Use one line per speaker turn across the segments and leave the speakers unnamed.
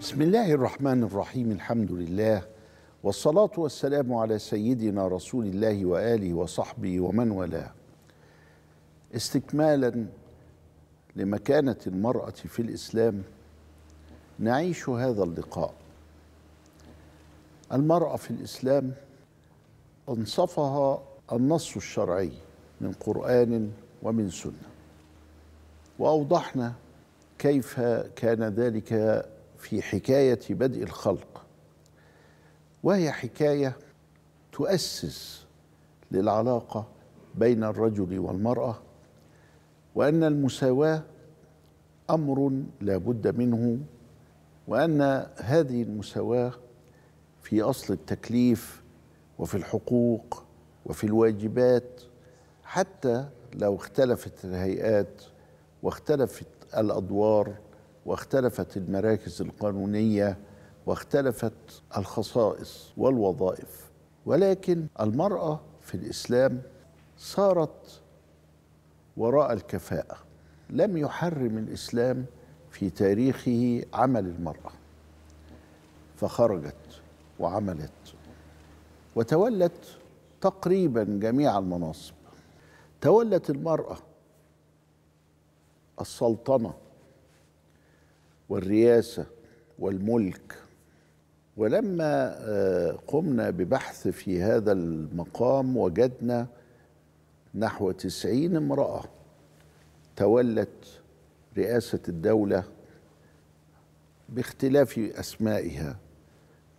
بسم الله الرحمن الرحيم الحمد لله والصلاة والسلام على سيدنا رسول الله وآله وصحبه ومن والاه استكمالا لمكانة المرأة في الإسلام نعيش هذا اللقاء المرأة في الإسلام أنصفها النص الشرعي من قرآن ومن سنة وأوضحنا كيف كان ذلك في حكايه بدء الخلق وهي حكايه تؤسس للعلاقه بين الرجل والمراه وان المساواه امر لا بد منه وان هذه المساواه في اصل التكليف وفي الحقوق وفي الواجبات حتى لو اختلفت الهيئات واختلفت الادوار واختلفت المراكز القانونيه واختلفت الخصائص والوظائف ولكن المراه في الاسلام صارت وراء الكفاءه لم يحرم الاسلام في تاريخه عمل المراه فخرجت وعملت وتولت تقريبا جميع المناصب تولت المراه السلطنه والرياسه والملك ولما آه، قمنا ببحث في هذا المقام وجدنا نحو تسعين امرأة تولت رئاسة الدولة باختلاف أسمائها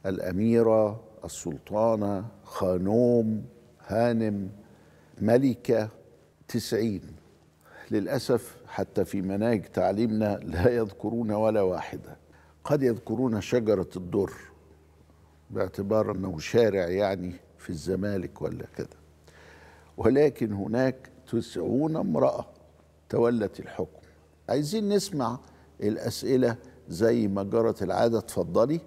الأميرة السلطانة خانوم هانم ملكة تسعين للأسف حتى في مناهج تعليمنا لا يذكرون ولا واحدة قد يذكرون شجرة الدر باعتبار أنه شارع يعني في الزمالك ولا كذا ولكن هناك تسعون امرأة تولت الحكم عايزين نسمع الأسئلة زي ما جرت العادة اتفضلي